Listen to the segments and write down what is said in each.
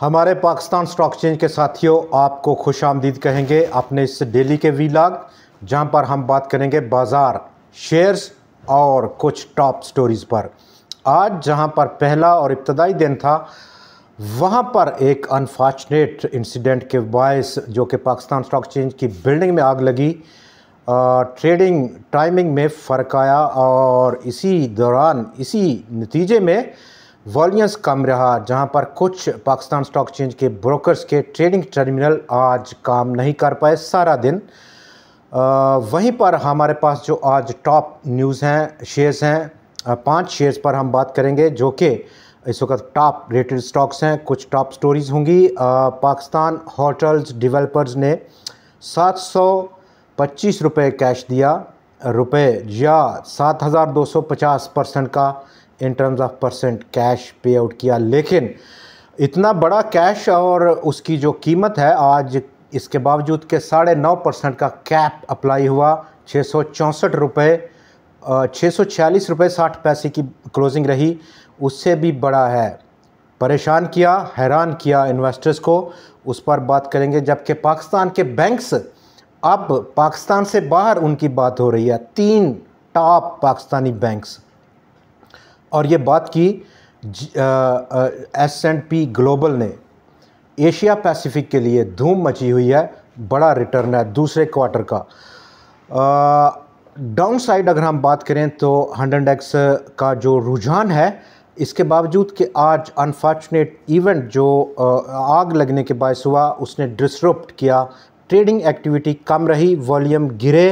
हमारे Pakistan stock change के साथियों आपको खुश आमदीद कहेंगे अपने इस डेली के वी लाग जहाँ पर हम बात करेंगे बाज़ार शेयर्स और कुछ टॉप स्टोरीज़ पर आज जहाँ पर पहला और इब्तदाई दिन था वहाँ पर एक अनफॉर्चुनेट इंसिडेंट के बायस जो कि पाकिस्तान स्टॉक चेंज की बिल्डिंग में आग लगी ट्रेडिंग टाइमिंग में फ़र्क आया और इसी दौरान इसी नतीजे में वॉल्यूम्स कम रहा जहां पर कुछ पाकिस्तान स्टॉक चेंज के ब्रोकर्स के ट्रेडिंग टर्मिनल आज काम नहीं कर पाए सारा दिन आ, वहीं पर हमारे पास जो आज टॉप न्यूज़ हैं शेयर्स हैं पांच शेयर्स पर हम बात करेंगे जो कि इस वक्त टॉप रेटेड स्टॉक्स हैं कुछ टॉप स्टोरीज़ होंगी पाकिस्तान होटल्स डिवेलपर्स ने सात सौ पच्चीस रुपये कैश दिया रुपये या सात हज़ार दो सौ पचास परसेंट का in terms of percent cash pay out किया लेकिन इतना बड़ा कैश और उसकी जो कीमत है आज इसके बावजूद के साढ़े नौ परसेंट का कैप अप्लाई हुआ छः सौ चौंसठ रुपये छः सौ छियालीस रुपये साठ पैसे की क्लोजिंग रही उससे भी बड़ा है परेशान किया हैरान किया इन्वेस्टर्स को उस पर बात करेंगे जबकि पाकिस्तान के बैंक्स अब पाकिस्तान से बाहर उनकी बात हो रही है तीन टॉप पाकिस्तानी बैंक्स और ये बात की एस एंड पी ग्लोबल ने एशिया पैसिफिक के लिए धूम मची हुई है बड़ा रिटर्न है दूसरे क्वार्टर का डाउन साइड अगर हम बात करें तो हंड्रेड एक्स का जो रुझान है इसके बावजूद कि आज अनफॉर्चुनेट इवेंट जो आग लगने के बायस हुआ उसने डिसरप्ट किया ट्रेडिंग एक्टिविटी कम रही वॉल्यूम गिरे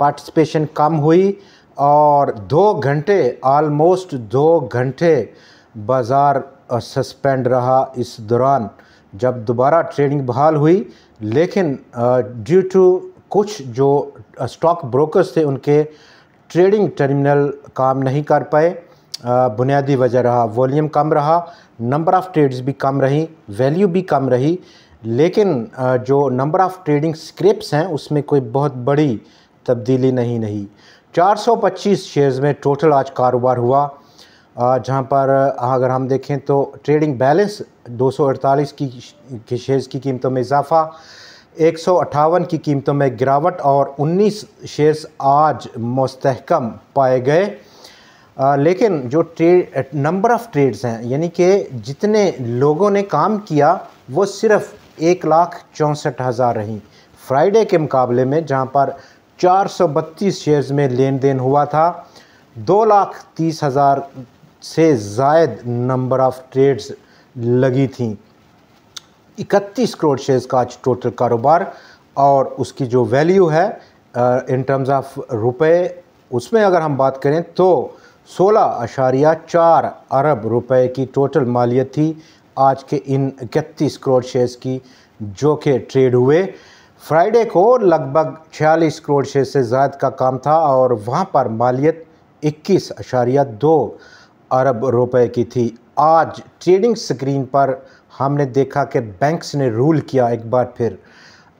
पार्टिसिपेशन कम हुई और दो घंटे आलमोस्ट दो घंटे बाज़ार सस्पेंड रहा इस दौरान जब दोबारा ट्रेडिंग बहाल हुई लेकिन ड्यू टू कुछ जो स्टॉक ब्रोकर्स थे उनके ट्रेडिंग टर्मिनल काम नहीं कर पाए बुनियादी वजह रहा वॉल्यूम कम रहा नंबर ऑफ़ ट्रेड्स भी कम रही वैल्यू भी कम रही लेकिन जो नंबर ऑफ़ ट्रेडिंग स्क्रिप्स हैं उसमें कोई बहुत बड़ी तब्दीली नहीं नहीं 425 शेयर्स में टोटल आज कारोबार हुआ जहां पर अगर हम देखें तो ट्रेडिंग बैलेंस 248 की के शेयर्स की कीमतों में इजाफा एक की कीमतों में गिरावट और 19 शेयर्स आज मस्तकम पाए गए आ, लेकिन जो ट्रेड नंबर ऑफ़ ट्रेड्स हैं यानी कि जितने लोगों ने काम किया वो सिर्फ़ एक लाख चौंसठ हज़ार रहीं फ्राइडे के मुकाबले में जहां पर चार सौ बत्तीस शेयर्स में लेन देन हुआ था दो लाख तीस हज़ार से जायद नंबर ऑफ़ ट्रेड्स लगी थी इकतीस करोड़ शेयर्स का आज टोटल कारोबार और उसकी जो वैल्यू है इन टर्म्स ऑफ रुपए उसमें अगर हम बात करें तो सोलह अशारिया चार अरब रुपए की टोटल मालियत थी आज के इन इकतीस करोड़ शेयर्स की जो के ट्रेड हुए फ्राइडे को लगभग 46 करोड़ से ज़ायद का काम था और वहाँ पर मालियत इक्कीस अशारिया दो अरब रुपए की थी आज ट्रेडिंग स्क्रीन पर हमने देखा कि बैंक्स ने रूल किया एक बार फिर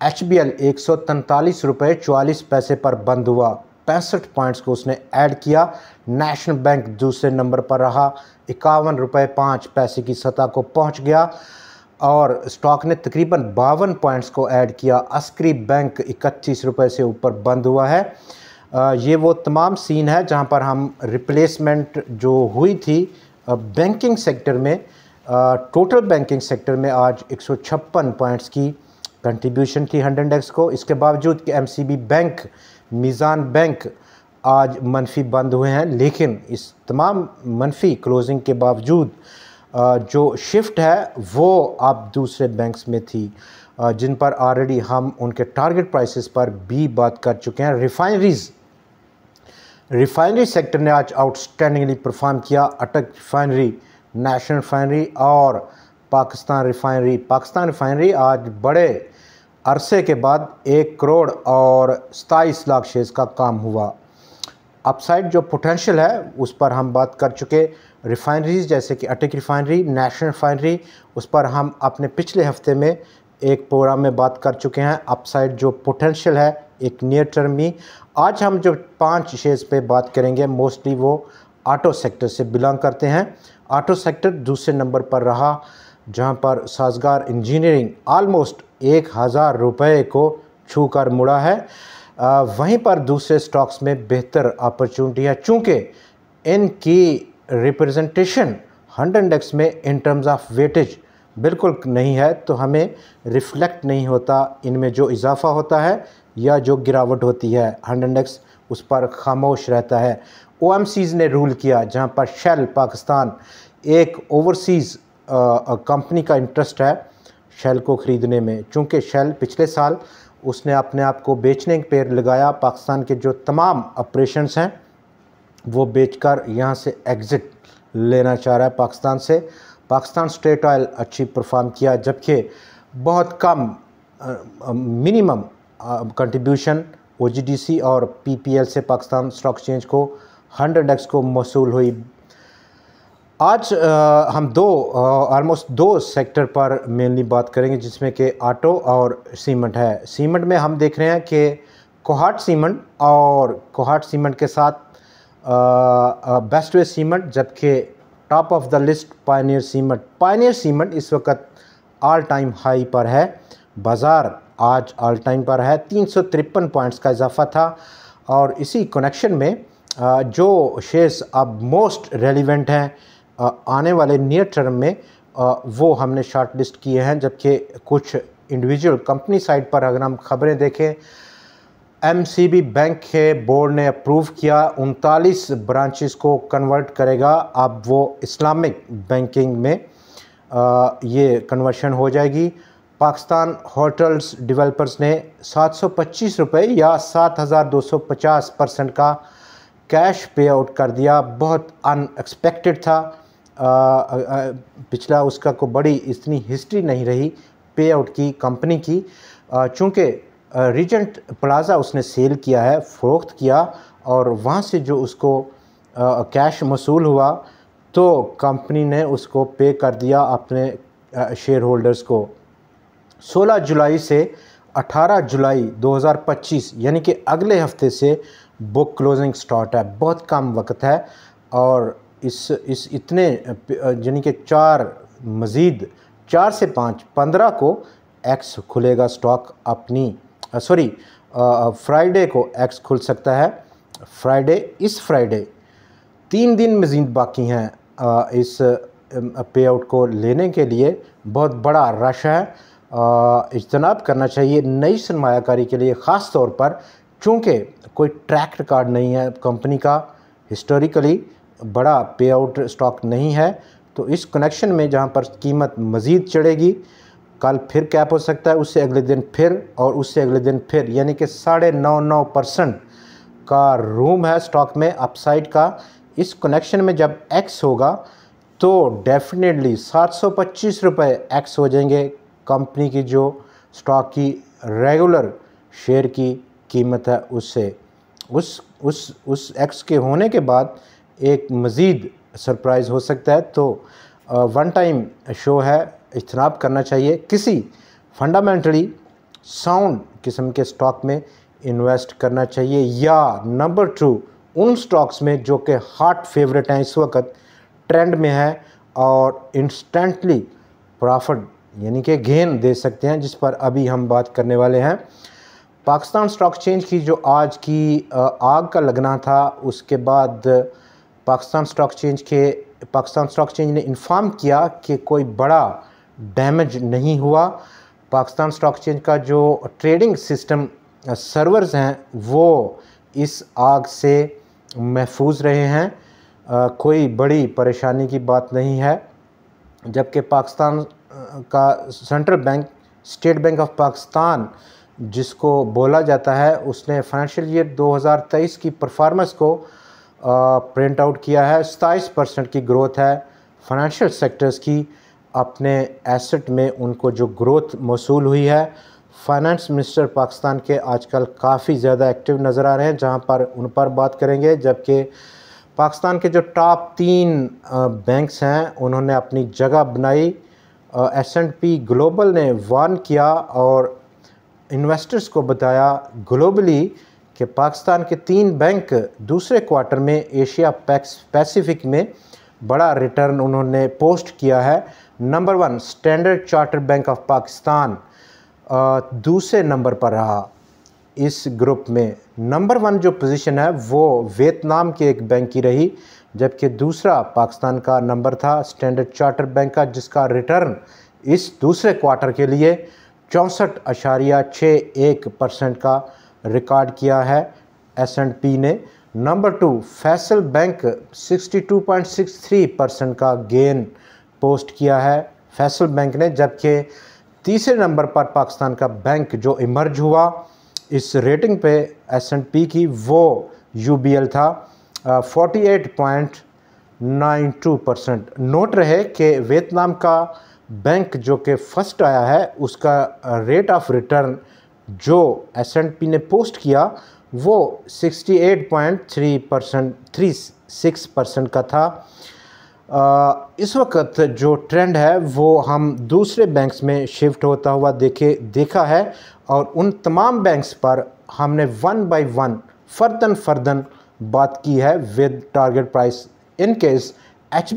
एच बी एल एक सौ तैंतालीस रुपये चवालीस पैसे पर बंद हुआ पैंसठ पॉइंट्स को उसने ऐड किया नेशनल बैंक दूसरे नंबर पर रहा इक्यावन रुपये पाँच पैसे की सतह को पहुंच गया और स्टॉक ने तकरीबन बावन पॉइंट्स को ऐड किया अस्करी बैंक इकतीस रुपये से ऊपर बंद हुआ है ये वो तमाम सीन है जहाँ पर हम रिप्लेसमेंट जो हुई थी बैंकिंग सेक्टर में टोटल बैंकिंग सेक्टर में आज एक पॉइंट्स की कंट्रीब्यूशन थी हंड इंडेक्स को इसके बावजूद कि एमसीबी बैंक मीज़ान बैंक आज मनफी बंद हुए हैं लेकिन इस तमाम मनफी क्लोजिंग के बावजूद जो शिफ्ट है वो आप दूसरे बैंक्स में थी जिन पर ऑलरेडी हम उनके टारगेट प्राइसेस पर भी बात कर चुके हैं रिफाइनरीज़ रिफाइनरी सेक्टर ने आज आउटस्टैंडिंगली परफॉर्म किया अटक रिफाइनरी नेशनल रिफाइनरी और पाकिस्तान रिफाइनरी पाकिस्तान रिफाइनरी आज बड़े अरसे के बाद एक करोड़ और सताईस लाख शेयर्स का काम हुआ अपसाइड जो पोटेंशियल है उस पर हम बात कर चुके रिफाइनरीज़ जैसे कि अटक रिफाइनरी नेशनल रिफाइनरी उस पर हम अपने पिछले हफ्ते में एक प्रोग्राम में बात कर चुके हैं अपसाइड जो पोटेंशियल है एक नियर टर्म ही आज हम जो पांच शेयर्स पे बात करेंगे मोस्टली वो ऑटो सेक्टर से बिलोंग करते हैं ऑटो सेक्टर दूसरे नंबर पर रहा जहां पर साजगार इंजीनियरिंग आलमोस्ट एक हज़ार रुपये को छू कर मुड़ा है आ, वहीं पर दूसरे स्टॉक्स में बेहतर अपॉर्चुनिटी है चूँकि इनकी रिप्रेजेंटेशन हंड इंडेक्स में इन टर्म्स ऑफ वेटेज बिल्कुल नहीं है तो हमें रिफ्लेक्ट नहीं होता इनमें जो इजाफा होता है या जो गिरावट होती है हंड इंडेक्स उस पर खामोश रहता है ओ ने रूल किया जहाँ पर शेल पाकिस्तान एक ओवरसीज़ कंपनी का इंटरेस्ट है शेल को ख़रीदने में चूँकि शेल पिछले साल उसने अपने आप को बेचने पर लगाया पाकिस्तान के जो तमाम ऑपरेशंस हैं वो बेचकर यहाँ से एग्ज़िट लेना चाह रहा है पाकिस्तान से पाकिस्तान स्टेट ऑयल अच्छी परफॉर्म किया जबकि बहुत कम मिनिमम कंट्रीब्यूशन ओ और पी से पाकिस्तान स्टॉक एक्सचेंज को हंड्रेड एक्स को मौसू हुई आज आ, हम दो ऑलमोस्ट दो सेक्टर पर मेनली बात करेंगे जिसमें कि आटो और सीमेंट है सीमेंट में हम देख रहे हैं कि कोहाट सीमेंट और कोहाट सीमेंट के साथ बेस्ट वे सीमेंट जबकि top of the list Pioneer cement Pioneer cement इस वक्त ऑल टाइम हाई पर है बाज़ार आज ऑल टाइम पर है तीन सौ तिरपन पॉइंट्स का इजाफा था और इसी कनेक्शन में जो शेयर्स अब मोस्ट रेलिवेंट हैं आने वाले नियर टर्म में वो हमने शॉर्ट लिस्ट किए हैं जबकि कुछ इंडिविजुअल कंपनी साइड पर अगर हम खबरें देखें एमसीबी बैंक के बोर्ड ने अप्रूव किया उनतालीस ब्रांचेस को कन्वर्ट करेगा अब वो इस्लामिक बैंकिंग में आ, ये कन्वर्शन हो जाएगी पाकिस्तान होटल्स डेवलपर्स ने सात सौ पच्चीस रुपये या सात हज़ार दो सौ पचास परसेंट का कैश पे आउट कर दिया बहुत अनएक्सपेक्टेड था आ, आ, पिछला उसका को बड़ी इतनी हिस्ट्री नहीं रही पे आउट की कंपनी की चूँकि रिजेंट प्लाज़ा उसने सेल किया है फ़रोख्त किया और वहाँ से जो उसको कैश मसूल हुआ तो कंपनी ने उसको पे कर दिया अपने शेयर होल्डर्स को 16 जुलाई से 18 जुलाई 2025 यानी कि अगले हफ्ते से बुक क्लोजिंग स्टार्ट है बहुत कम वक्त है और इस इस इतने यानी कि चार मज़ीद चार से पाँच पंद्रह को एक्स खुलेगा स्टॉक अपनी सॉरी फ्राइडे को एक्स खुल सकता है फ्राइडे इस फ्राइडे तीन दिन मज़ीद बाकी हैं इस पे आउट को लेने के लिए बहुत बड़ा रश है इजतनाब करना चाहिए नई सरमाकारी के लिए ख़ास तौर पर चूँकि कोई ट्रैक रिकॉर्ड नहीं है कंपनी का हिस्टोरिकली बड़ा पे आउट स्टॉक नहीं है तो इस कनेक्शन में जहाँ पर कीमत मज़ीद चढ़ेगी कल फिर कैप हो सकता है उससे अगले दिन फिर और उससे अगले दिन फिर यानी कि साढ़े नौ नौ परसेंट का रूम है स्टॉक में अपसाइड का इस कनेक्शन में जब एक्स होगा तो डेफिनेटली सात सौ पच्चीस रुपये एक्स हो जाएंगे कंपनी की जो स्टॉक की रेगुलर शेयर की कीमत है उससे उस उस उस एक्स के होने के बाद एक मज़ीद सरप्राइज़ हो सकता है तो वन टाइम शो है इजनाब करना चाहिए किसी फंडामेंटली साउंड किस्म के स्टॉक में इन्वेस्ट करना चाहिए या नंबर टू उन स्टॉक्स में जो कि हॉट फेवरेट हैं इस वक्त ट्रेंड में है और इंस्टेंटली प्रॉफिट यानी कि गेन दे सकते हैं जिस पर अभी हम बात करने वाले हैं पाकिस्तान स्टॉक चेंज की जो आज की आग का लगना था उसके बाद पाकिस्तान स्टॉक चेंज के पाकिस्तान स्टॉक चेंज ने इन्फॉर्म किया कि कोई बड़ा डैमेज नहीं हुआ पाकिस्तान स्टॉक एक्सचेंज का जो ट्रेडिंग सिस्टम सर्वर्स हैं वो इस आग से महफूज रहे हैं आ, कोई बड़ी परेशानी की बात नहीं है जबकि पाकिस्तान का central bank State Bank of Pakistan जिसको बोला जाता है उसने फाइनेंशियल ईयर 2023 की परफॉर्मेंस को प्रिंट आउट किया है सताईस परसेंट की ग्रोथ है फाइनेंशियल सेक्टर्स की अपने एसेट में उनको जो ग्रोथ मौसू हुई है फाइनेंस मिनिस्टर पाकिस्तान के आजकल काफ़ी ज़्यादा एक्टिव नज़र आ रहे हैं जहां पर उन पर बात करेंगे जबकि पाकिस्तान के जो टॉप तीन बैंक्स हैं उन्होंने अपनी जगह बनाई एस एंड पी ग्लोबल ने वार्न किया और इन्वेस्टर्स को बताया ग्लोबली कि पाकिस्तान के तीन बैंक दूसरे क्वार्टर में एशिया पैसिफिक में बड़ा रिटर्न उन्होंने पोस्ट किया है number one Standard Charter bank of Pakistan दूसरे नंबर पर रहा इस ग्रुप में नंबर वन जो पोजीशन है वो वियतनाम के एक बैंक की रही जबकि दूसरा पाकिस्तान का नंबर था स्टैंडर्ड चार्टर बैंक का जिसका रिटर्न इस दूसरे क्वार्टर के लिए चौंसठ अशारिया छः एक परसेंट का रिकॉर्ड किया है एस एंड पी ने number two Faysal bank sixty two point six three percent का गेन पोस्ट किया है फैसल बैंक ने जबकि तीसरे नंबर पर पाकिस्तान का बैंक जो इमर्ज हुआ इस रेटिंग पे एस एंड पी की वो यू बी एल था forty eight point nine two percent note रहे कि वियतनाम का बैंक जो कि फर्स्ट आया है उसका रेट ऑफ रिटर्न जो एस एंड पी ने पोस्ट किया वो sixty eight point three percent three six percent का था इस वक्त जो ट्रेंड है वो हम दूसरे बैंक्स में शिफ्ट होता हुआ देखे देखा है और उन तमाम बैंक्स पर हमने one by one further further बात की है with target price in case H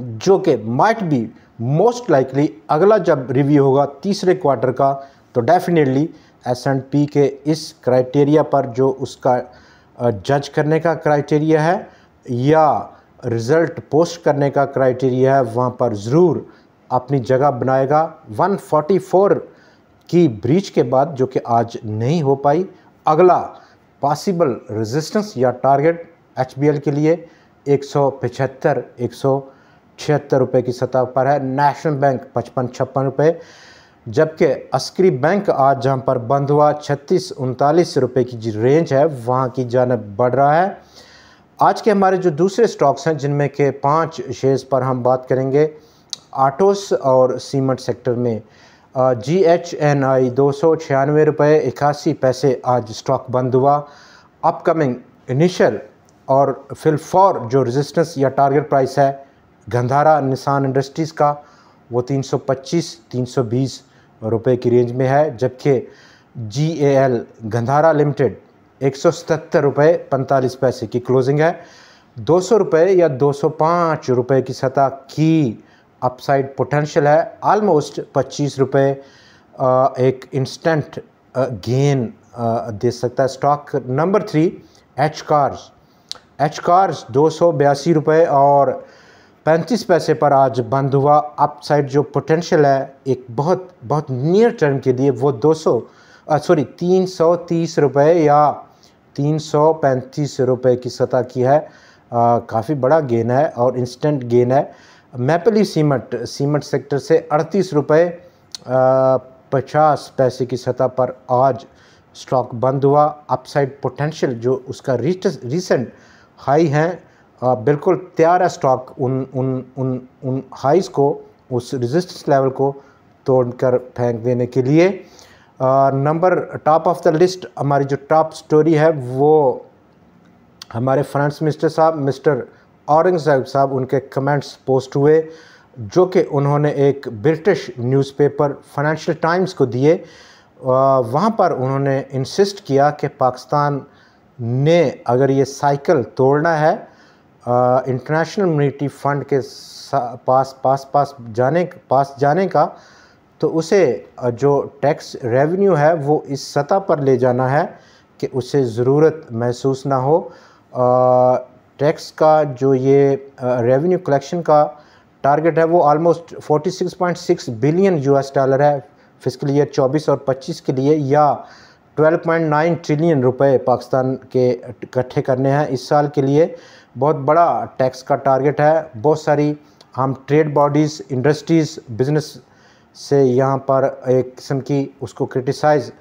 जो कि माइट बी मोस्ट लाइकली अगला जब रिव्यू होगा तीसरे क्वार्टर का तो डेफिनेटली एस एंड पी के इस क्राइटेरिया पर जो उसका जज करने का क्राइटेरिया है या रिज़ल्ट पोस्ट करने का क्राइटेरिया है वहाँ पर ज़रूर अपनी जगह बनाएगा 144 की ब्रीच के बाद जो कि आज नहीं हो पाई अगला पॉसिबल रेजिस्टेंस या टारगेट एच के लिए एक सौ पचहत्तर एक सौ छिहत्तर रुपये की सतह पर है नेशनल बैंक पचपन छप्पन रुपये जबकि अस्करी बैंक आज जहाँ पर बंद हुआ छत्तीस उनतालीस रुपये की रेंज है वहाँ की जानब बढ़ रहा है आज के हमारे जो दूसरे स्टॉक्स हैं जिनमें के पांच शेयर्स पर हम बात करेंगे आटोस और सीमेंट सेक्टर में जी एच एन आई दो सौ छियानवे रुपये इक्यासी पैसे आज स्टॉक बंद हुआ अपकमिंग इनिशियल और फिलफॉर जो रेजिस्टेंस या टारगेट प्राइस है गंधारा निशान इंडस्ट्रीज़ का वो 325 320 रुपए की रेंज में है जबकि G A L Gandhara limited एक सौ सतहत्तर रुपये पैंतालीस पैसे की क्लोजिंग है दो सौ रुपये या दो सौ पाँच रुपये की सतह की अपसाइड पोटेंशियल है आलमोस्ट पच्चीस रुपये एक इंस्टेंट गेन दे सकता है stock number three H cars H cars दो सौ बयासी रुपये और पैंतीस पैसे पर आज बंद हुआ अपसाइड जो पोटेंशियल है एक बहुत बहुत नियर टर्म के लिए वो दो सौ सॉरी तीन सौ तीस रुपये या तीन सौ पैंतीस रुपये की सतह की है काफ़ी बड़ा गेन है और इंस्टेंट गेन है मैपली सीमेंट सीमेंट सेक्टर से अड़तीस रुपये पचास पैसे की सतह पर आज स्टॉक बंद हुआ अपसाइड पोटेंशियल जो उसका रिसेंट हाई है आ, बिल्कुल तैयार है स्टॉक उन उन उन उन हाइज़ को उस रेजिस्टेंस लेवल को तोड़कर फेंक देने के लिए number top of the list हमारी जो टॉप स्टोरी है वो हमारे फ्रांस मिनिस्टर साहब मिस्टर औरंगजेब साहब उनके कमेंट्स पोस्ट हुए जो कि उन्होंने एक ब्रिटिश न्यूज़पेपर फाइनेंशियल टाइम्स को दिए वहाँ पर उन्होंने इंसिस्ट किया कि पाकिस्तान ने अगर ये साइकिल तोड़ना है इंटरनेशनल म्यूनिटी फ़ंड के पास पास पास जाने पास जाने का तो उसे जो टैक्स रेवेन्यू है वो इस सतह पर ले जाना है कि उसे ज़रूरत महसूस ना हो टैक्स का जो ये रेवेन्यू कलेक्शन का टारगेट है वो ऑलमोस्ट 46.6 बिलियन यूएस डॉलर है फिजिकल ईयर 24 और 25 के लिए या 12.9 ट्रिलियन रुपए पाकिस्तान के इकट्ठे करने हैं इस साल के लिए बहुत बड़ा टैक्स का टारगेट है बहुत सारी हम ट्रेड बॉडीज़ इंडस्ट्रीज़ बिजनेस से यहाँ पर एक किस्म की उसको क्रिटिसाइज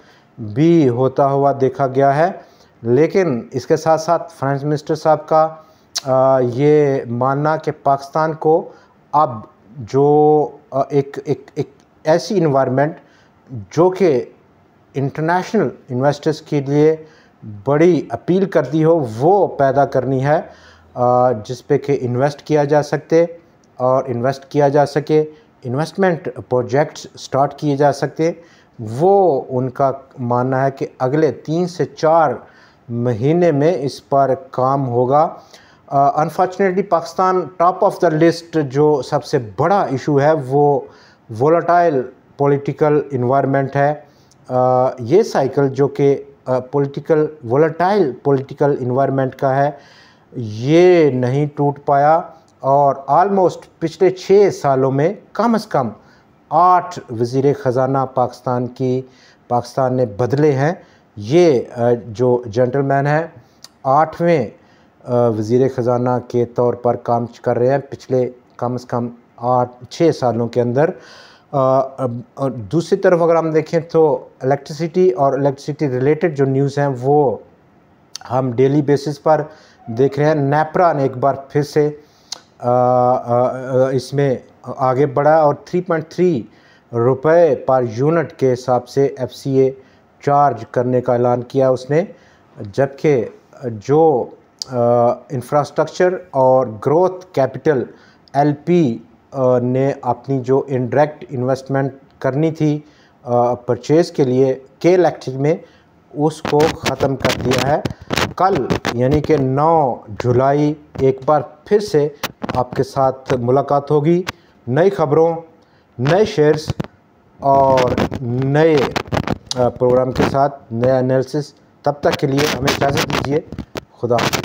भी होता हुआ देखा गया है लेकिन इसके साथ साथ फ्रांस मिनिस्टर साहब का ये मानना कि पाकिस्तान को अब जो एक एक एक ऐसी इन्वायरमेंट जो कि इंटरनेशनल इन्वेस्टर्स के लिए बड़ी अपील करती हो वो पैदा करनी है जिस पे कि इन्वेस्ट किया जा सकते और इन्वेस्ट किया जा सके इन्वेस्टमेंट प्रोजेक्ट्स स्टार्ट किए जा सकते वो उनका मानना है कि अगले तीन से चार महीने में इस पर काम होगा unfortunately Pakistan top of the list जो सबसे बड़ा इशू है वो वोलाटाइल पॉलिटिकल इन्वायरमेंट है uh, ये साइकिल जो कि पॉलिटिकल वोलाटाइल पॉलिटिकल इन्वायरमेंट का है ये नहीं टूट पाया और आलमोस्ट पिछले छः सालों में कम से कम आठ वज़ी ख़जाना पाकिस्तान की पाकिस्तान ने बदले हैं ये जो जेंटलमैन हैं आठवें वज़ी ख़जाना के तौर पर काम कर रहे हैं पिछले कम से कम आठ छः सालों के अंदर दूसरी तरफ अगर हम देखें तो इलेक्ट्रिसिटी और इलेक्ट्रिसिटी रिलेटेड जो न्यूज़ हैं वो हम डेली बेसिस पर देख रहे हैं नेपरा ने एक बार फिर से इसमें आगे बढ़ा और 3.3 रुपए पर यूनिट के हिसाब से एफसीए चार्ज करने का ऐलान किया उसने जबकि जो इंफ्रास्ट्रक्चर और ग्रोथ कैपिटल एलपी ने अपनी जो इनडायरेक्ट इन्वेस्टमेंट करनी थी परचेज़ के लिए के इलेक्ट्रिक में उसको ख़त्म कर दिया है कल यानी कि 9 जुलाई एक बार फिर से आपके साथ मुलाकात होगी नई खबरों नए शेयर्स और नए प्रोग्राम के साथ नया एनालिसिस तब तक के लिए हमें इजाज़त दीजिए खुदा